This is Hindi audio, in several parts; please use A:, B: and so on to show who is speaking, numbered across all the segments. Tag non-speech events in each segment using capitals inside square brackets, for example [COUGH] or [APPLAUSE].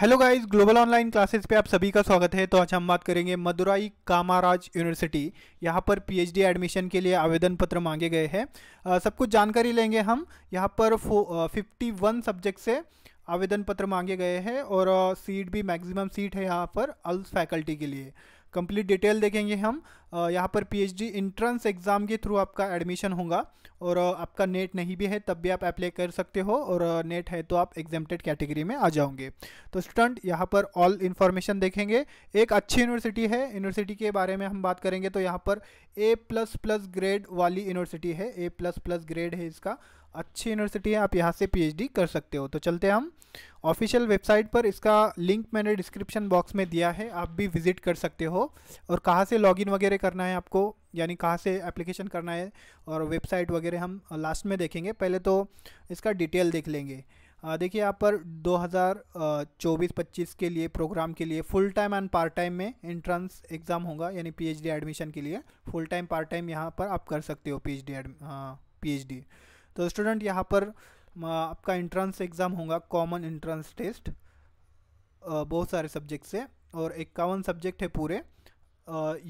A: hello guys global online classes पे आप सभी का स्वागत है तो आज हम बात करेंगे मदुराई कामाराज यूनिवर्सिटी यहाँ पर पीएचडी एडमिशन के लिए आवेदन पत्र मांगे गए हैं सब कुछ जानकारी लेंगे हम यहाँ पर फिफ्टी वन सब्जेक्ट से आवेदन पत्र मांगे गए हैं और सीट भी मैक्सिमम सीट है यहाँ पर अल्स फैकल्टी के लिए कंप्लीट डिटेल देखेंगे हम यहाँ पर पीएचडी इंट्रेंस एग्ज़ाम के थ्रू आपका एडमिशन होगा और आपका नेट नहीं भी है तब भी आप अप्लाई कर सकते हो और नेट है तो आप एग्जेम्प्टेड कैटेगरी में आ जाओगे तो स्टूडेंट यहाँ पर ऑल इन्फॉर्मेशन देखेंगे एक अच्छी यूनिवर्सिटी है यूनिवर्सिटी के बारे में हम बात करेंगे तो यहाँ पर ए प्लस प्लस ग्रेड वाली यूनिवर्सिटी है ए प्लस प्लस ग्रेड है इसका अच्छी यूनिवर्सिटी है आप यहाँ से पीएचडी कर सकते हो तो चलते हैं हम ऑफिशियल वेबसाइट पर इसका लिंक मैंने डिस्क्रिप्शन बॉक्स में दिया है आप भी विजिट कर सकते हो और कहाँ से लॉगिन वगैरह करना है आपको यानी कहाँ से एप्लीकेशन करना है और वेबसाइट वगैरह हम लास्ट में देखेंगे पहले तो इसका डिटेल देख लेंगे देखिए यहाँ पर 2024-25 के लिए प्रोग्राम के लिए full time and part time में एंट्रेंस एग्ज़ाम होगा यानी पीएचडी एडमिशन के लिए फुल टाइम पार्ट टाइम यहाँ पर आप कर सकते हो पीएचडी एड डी तो स्टूडेंट यहाँ पर आपका इंट्रेंस एग्ज़ाम होगा कॉमन इंट्रेंस टेस्ट बहुत सारे सब्जेक्ट से और इक्यावन सब्जेक्ट है पूरे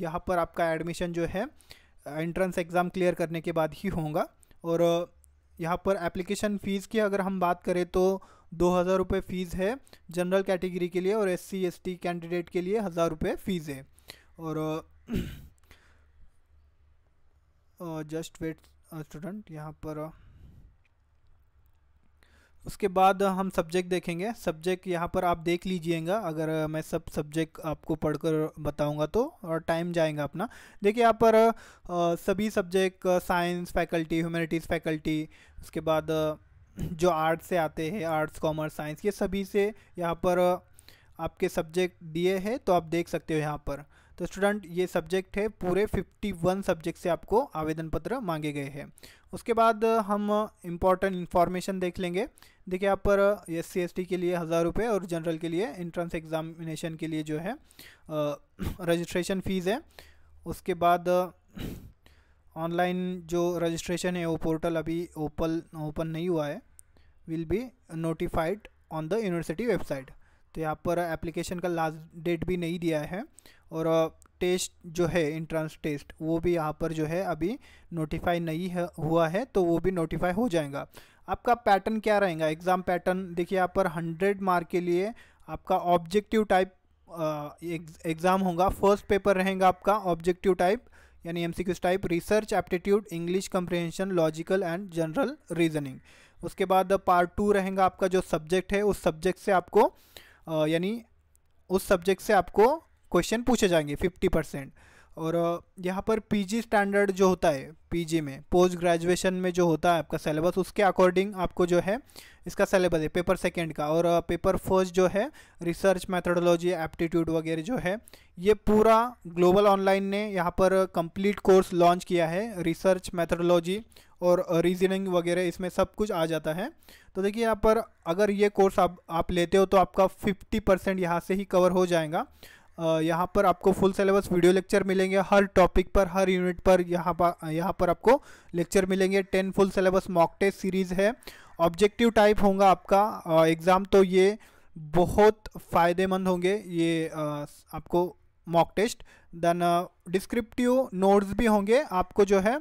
A: यहाँ पर आपका एडमिशन जो है एंट्रेंस एग्ज़ाम क्लियर करने के बाद ही होगा और यहाँ पर एप्लीकेशन फ़ीस की अगर हम बात करें तो दो हज़ार रुपये फ़ीस है जनरल कैटेगरी के लिए और S C S T candidate के लिए हज़ार रुपये फ़ीस है और जस्ट वेट स्टूडेंट यहाँ पर उसके बाद हम सब्जेक्ट देखेंगे सब्जेक्ट यहाँ पर आप देख लीजिएगा अगर मैं सब सब्जेक्ट आपको पढ़कर बताऊंगा तो और टाइम जाएगा अपना देखिए यहाँ पर सभी subject science faculty humanities faculty उसके बाद जो आर्ट्स से आते हैं आर्ट्स कॉमर्स साइंस ये सभी से यहाँ पर आपके सब्जेक्ट दिए हैं तो आप देख सकते हो यहाँ पर तो स्टूडेंट ये सब्जेक्ट है पूरे 51 सब्जेक्ट से आपको आवेदन पत्र मांगे गए हैं उसके बाद हम इम्पॉर्टेंट इन्फॉर्मेशन देख लेंगे देखिए आप पर एस सी के लिए हज़ार रुपये और जनरल के लिए इंट्रेंस एग्ज़ामिनेशन के लिए जो है रजिस्ट्रेशन फ़ीस है उसके बाद ऑनलाइन जो रजिस्ट्रेशन है वो पोर्टल अभी ओपन ओपन नहीं हुआ है will be notified on the university website तो यहाँ पर एप्लीकेशन का लास्ट डेट भी नहीं दिया है और टेस्ट जो है इंट्रांस टेस्ट वो भी यहाँ पर जो है अभी नोटिफाई नहीं है, हुआ है तो वो भी नोटिफाई हो जाएगा आपका पैटर्न क्या रहेगा एग्ज़ाम पैटर्न देखिए यहाँ पर हंड्रेड मार्क के लिए आपका ऑब्जेक्टिव टाइप एग्ज़ाम होगा फर्स्ट पेपर रहेगा आपका ऑब्जेक्टिव टाइप यानी M type research aptitude English comprehension logical and general reasoning उसके बाद पार्ट टू रहेगा आपका जो सब्जेक्ट है उस सब्जेक्ट से आपको यानी उस सब्जेक्ट से आपको क्वेश्चन पूछे जाएंगे फिफ्टी परसेंट और यहाँ पर पीजी स्टैंडर्ड जो होता है पीजी में पोस्ट ग्रेजुएशन में जो होता है आपका सिलेबस उसके अकॉर्डिंग आपको जो है इसका सिलेबस है पेपर सेकंड का और पेपर फर्स्ट जो है रिसर्च मेथडोलॉजी एप्टीट्यूड वगैरह जो है ये पूरा ग्लोबल ऑनलाइन ने यहाँ पर कंप्लीट कोर्स लॉन्च किया है रिसर्च मैथडोलॉजी और रीजनिंग वगैरह इसमें सब कुछ आ जाता है तो देखिए यहाँ पर अगर ये कोर्स आप आप लेते हो तो आपका 50 परसेंट यहाँ से ही कवर हो जाएगा यहाँ पर आपको फुल सिलेबस वीडियो लेक्चर मिलेंगे हर टॉपिक पर हर यूनिट पर यहाँ पर यहाँ पर आपको लेक्चर मिलेंगे ten full syllabus mock test series है ऑब्जेक्टिव टाइप होगा आपका एग्ज़ाम तो ये बहुत फ़ायदेमंद होंगे ये आपको mock test then descriptive notes भी होंगे आपको जो है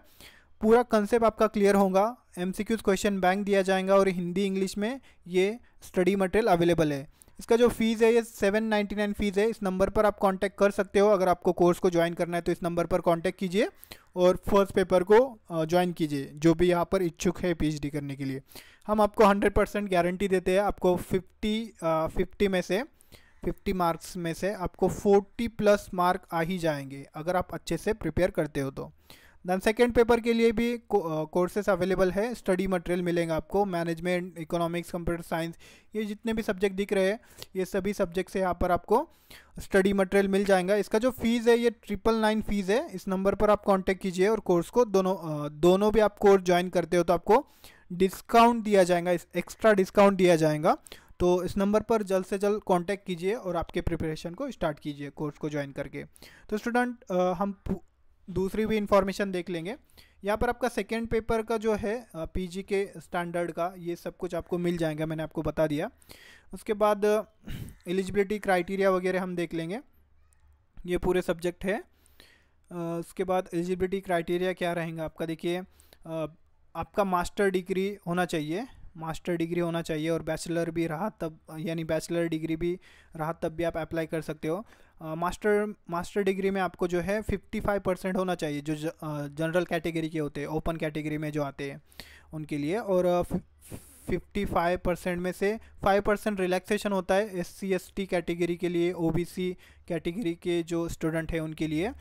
A: पूरा कंसेप्ट आपका क्लियर होगा एम क्वेश्चन बैंक दिया जाएगा और हिंदी इंग्लिश में ये स्टडी मटेरियल अवेलेबल है इसका जो फीस है ये सेवन नाइन्टी नाइन फीस है इस नंबर पर आप कांटेक्ट कर सकते हो अगर आपको कोर्स को ज्वाइन करना है तो इस नंबर पर कांटेक्ट कीजिए और फर्स्ट पेपर को ज्वाइन कीजिए जो भी यहाँ पर इच्छुक है पीएचडी करने के लिए हम आपको हंड्रेड परसेंट गारंटी देते हैं आपको फिफ्टी फिफ्टी में से फिफ्टी मार्क्स में से आपको फोर्टी प्लस मार्क आ ही जाएंगे अगर आप अच्छे से प्रिपेयर करते हो तो दैन सेकेंड पेपर के लिए भी कोर्सेस अवेलेबल है स्टडी मटेरियल मिलेंगे आपको मैनेजमेंट इकोनॉमिक्स कंप्यूटर साइंस ये जितने भी सब्जेक्ट दिख रहे हैं ये सभी सब्जेक्ट से यहाँ पर आपको स्टडी मटेरियल मिल जाएगा इसका जो फीस है ये ट्रिपल नाइन फीस है इस नंबर पर आप कॉन्टेक्ट कीजिए और कोर्स को दोनों uh, दोनों भी आप कोर्स ज्वाइन करते हो तो आपको डिस्काउंट दिया जाएगा इस एक्स्ट्रा डिस्काउंट दिया जाएगा तो इस नंबर पर जल्द से जल्द कांटेक्ट कीजिए और आपके प्रिपरेशन को स्टार्ट कीजिए कोर्स को ज्वाइन करके तो स्टूडेंट uh, हम दूसरी भी इंफॉर्मेशन देख लेंगे यहाँ पर आपका सेकेंड पेपर का जो है पीजी के स्टैंडर्ड का ये सब कुछ आपको मिल जाएगा मैंने आपको बता दिया उसके बाद एलिजिबिलिटी क्राइटेरिया वगैरह हम देख लेंगे ये पूरे सब्जेक्ट है उसके बाद एलिजिबिलिटी क्राइटेरिया क्या रहेगा आपका देखिए आपका मास्टर डिग्री होना चाहिए मास्टर डिग्री होना चाहिए और बैचलर भी रहा तब यानी बैचलर डिग्री भी रहा तब भी आप अप्लाई कर सकते हो मास्टर मास्टर डिग्री में आपको जो है 55 परसेंट होना चाहिए जो जनरल कैटेगरी के होते हैं ओपन कैटेगरी में जो आते हैं उनके लिए और फिफ्टी फाइव परसेंट में से फाइव परसेंट रिलैक्सेशन होता है S C S T category के लिए ओ बी सी कैटेगरी के जो स्टूडेंट हैं उनके लिए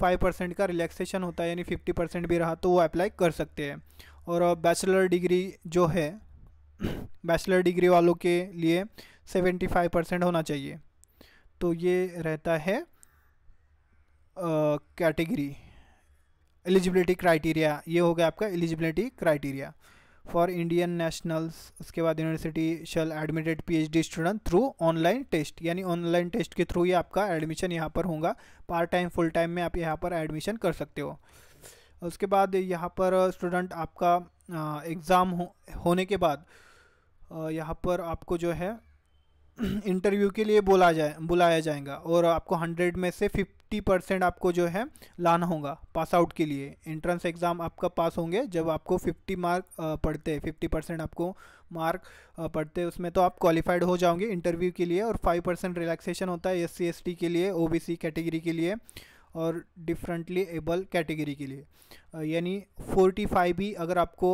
A: फाइव परसेंट का रिलैक्सेशन होता है यानी फिफ्टी परसेंट भी रहा तो वो अप्लाई कर सकते हैं और बैचलर डिग्री जो है बैचलर डिग्री वालों के लिए सेवेंटी फाइव परसेंट होना चाहिए तो ये रहता है कैटेगरी एलिजिबिलिटी क्राइटेरिया ये हो गया आपका eligibility criteria for Indian nationals उसके बाद university shall admitted PhD student through online test यानी ऑनलाइन टेस्ट के थ्रू ही आपका एडमिशन यहाँ पर होगा पार्ट टाइम फुल टाइम में आप यहाँ पर एडमिशन कर सकते हो उसके बाद यहाँ पर स्टूडेंट आपका एग्ज़ाम हो, होने के बाद यहाँ पर आपको जो है इंटरव्यू [CLEARS THROAT] के लिए बोला जाए बुलाया जाएगा और आपको हंड्रेड में से फिफ्टी परसेंट आपको जो है लाना होगा पास आउट के लिए एंट्रेंस एग्ज़ाम आपका पास होंगे जब आपको फिफ्टी मार्क पढ़ते हैं फिफ्टी परसेंट आपको मार्क पढ़ते हैं उसमें तो आप क्वालिफाइड हो जाओगे इंटरव्यू के लिए और फाइव परसेंट रिलैक्सेशन होता है एस सी के लिए ओ कैटेगरी के लिए और डिफरेंटली एबल कैटेगरी के लिए यानी फोर्टी फाइव ही अगर आपको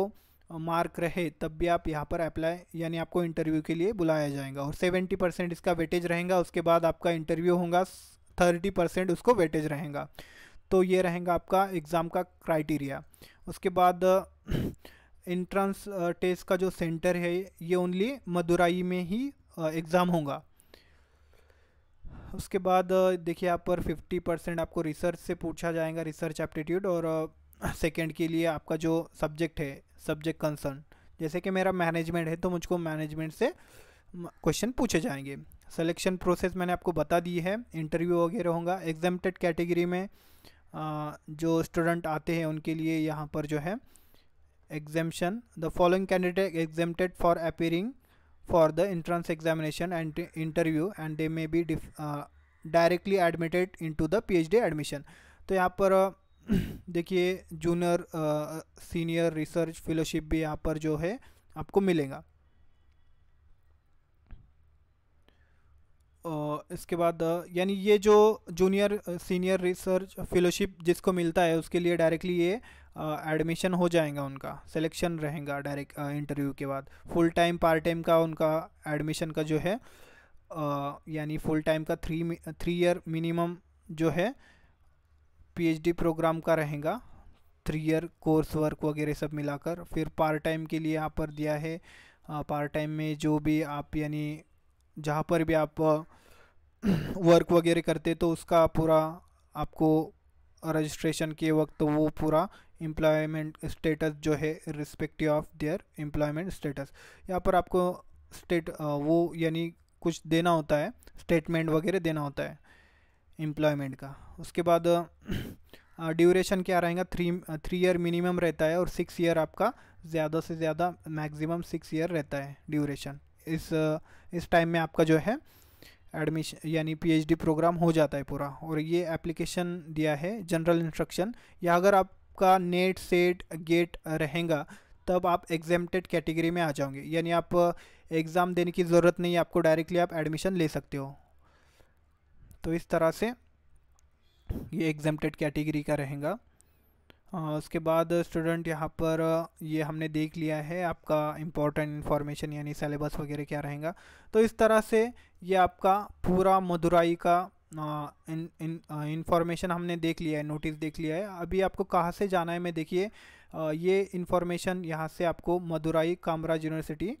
A: मार्क रहे तब भी आप यहाँ पर अप्लाई यानी आपको इंटरव्यू के लिए बुलाया जाएगा और सेवेंटी परसेंट इसका वेटेज रहेगा उसके बाद आपका इंटरव्यू होगा थर्टी परसेंट उसको वेटेज रहेगा तो ये रहेगा आपका एग्ज़ाम का क्राइटेरिया उसके बाद इंट्रेंस टेस्ट का जो सेंटर है ये ओनली मदुराई में ही एग्ज़ाम होगा उसके बाद देखिए आप पर फिफ्टी परसेंट आपको रिसर्च से पूछा जाएगा रिसर्च एप्टीट्यूड और सेकेंड के लिए आपका जो सब्जेक्ट है सब्जेक्ट कंसर्न जैसे कि मेरा मैनेजमेंट है तो मुझको मैनेजमेंट से क्वेश्चन पूछे जाएंगे सिलेक्शन प्रोसेस मैंने आपको बता दी है इंटरव्यू वगैरह होगा एग्जामेटेड कैटेगरी में जो स्टूडेंट आते हैं उनके लिए यहाँ पर जो है examination the following candidate exempted for appearing for the entrance examination and interview and they may be directly admitted into the PhD admission तो यहाँ पर uh, [CLEARS THROAT] देखिए जूनियर सीनियर रिसर्च फेलोशिप भी यहाँ पर जो है आपको मिलेगा इसके बाद यानी ये जो जूनियर सीनियर रिसर्च फेलोशिप जिसको मिलता है उसके लिए डायरेक्टली ये एडमिशन हो जाएगा उनका सिलेक्शन रहेगा डायरेक्ट इंटरव्यू के बाद फुल टाइम पार्ट टाइम का उनका एडमिशन का जो है यानी फुल टाइम का थ्री थ्री ईयर मिनिमम जो है पीएचडी प्रोग्राम का रहेगा थ्री ईयर कोर्स वर्क वगैरह सब मिलाकर फिर पार्ट टाइम के लिए यहाँ पर दिया है पार्ट टाइम में जो भी आप यानी जहाँ पर भी आप वर्क [CLEARS THROAT] वगैरह करते तो उसका पूरा आपको रजिस्ट्रेशन के वक्त तो वो पूरा एम्प्लॉयमेंट स्टेटस जो है respective of their employment status यहाँ पर आपको स्टेट वो यानी कुछ देना होता है स्टेटमेंट वगैरह देना होता है एम्प्लॉयमेंट का उसके बाद ड्यूरेशन [CLEARS THROAT] क्या रहेगा थ्री थ्री ईयर मिनिमम रहता है और सिक्स ईयर आपका ज़्यादा से ज़्यादा मैक्सिमम सिक्स ईयर रहता है ड्यूरेशन इस इस टाइम में आपका जो है एडमिशन यानी पीएचडी प्रोग्राम हो जाता है पूरा और ये एप्लीकेशन दिया है जनरल इंस्ट्रक्शन या अगर आपका नेट सेट गेट रहेगा तब आप एग्जामटेड कैटेगरी में आ जाओगे यानी आप एग्ज़ाम देने की ज़रूरत नहीं है आपको डायरेक्टली आप एडमिशन ले सकते हो तो इस तरह से ये एग्जामटेड कैटेगरी का रहेगा उसके बाद स्टूडेंट यहाँ पर ये हमने देख लिया है आपका इम्पोर्टेंट इन्फॉर्मेशन यानी सेलेबस वगैरह क्या रहेगा तो इस तरह से ये आपका पूरा मदुराई का इन इन हमने देख लिया है नोटिस देख लिया है अभी आपको कहाँ से जाना है मैं देखिए ये इन्फॉर्मेशन यहाँ से आपको मदुराई कामराज यूनिवर्सिटी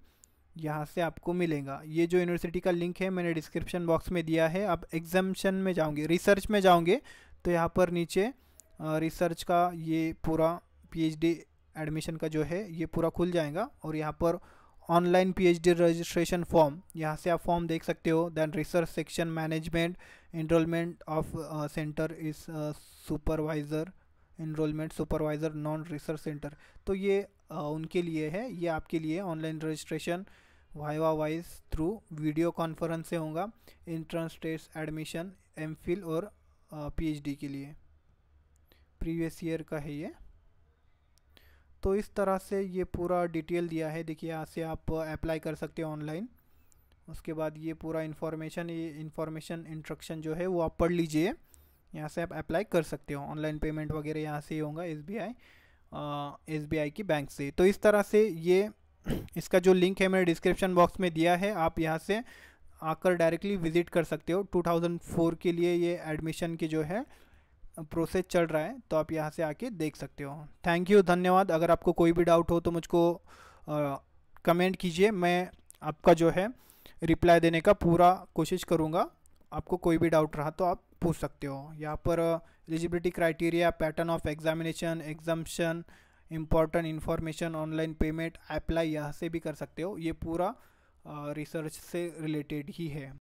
A: यहाँ से आपको मिलेगा ये जो यूनिवर्सिटी का लिंक है मैंने डिस्क्रिप्शन बॉक्स में दिया है आप एग्जामेशन में जाओगे रिसर्च में जाओगे तो यहाँ पर नीचे रिसर्च का ये पूरा पीएचडी एडमिशन का जो है ये पूरा खुल जाएगा और यहाँ पर ऑनलाइन पीएचडी रजिस्ट्रेशन फॉर्म यहाँ से आप फॉर्म देख सकते हो then research section management enrollment of center इस supervisor enrollment supervisor non research center तो ये uh, उनके लिए है ये आपके लिए online registration viva wise through video conference से होगा इंट्रेंस टेस्ट एडमिशन एम और पी uh, के लिए प्रीवियस ईयर का है ये तो इस तरह से ये पूरा डिटेल दिया है देखिए यहाँ से आप अप्लाई कर सकते हो ऑनलाइन उसके बाद ये पूरा इन्फॉर्मेशन ये इन्फॉर्मेशन इंस्ट्रक्शन जो है वो आप पढ़ लीजिए यहाँ से आप अप्लाई कर सकते हो ऑनलाइन पेमेंट वगैरह यहाँ से ही होगा S B I S B I की बैंक से तो इस तरह से ये [CLEARS THROAT] इसका जो लिंक है मैंने डिस्क्रिप्शन बॉक्स में दिया है आप यहाँ से आकर डायरेक्टली विज़िट कर सकते हो 2004 के लिए ये एडमिशन की जो है प्रोसेस चल रहा है तो आप यहाँ से आके देख सकते हो थैंक यू धन्यवाद अगर आपको कोई भी डाउट हो तो मुझको कमेंट कीजिए मैं आपका जो है रिप्लाई देने का पूरा कोशिश करूँगा आपको कोई भी डाउट रहा तो आप पूछ सकते हो यहाँ पर eligibility criteria pattern of examination examination important information online payment apply यहाँ से भी कर सकते हो ये पूरा रिसर्च से रिलेटेड ही है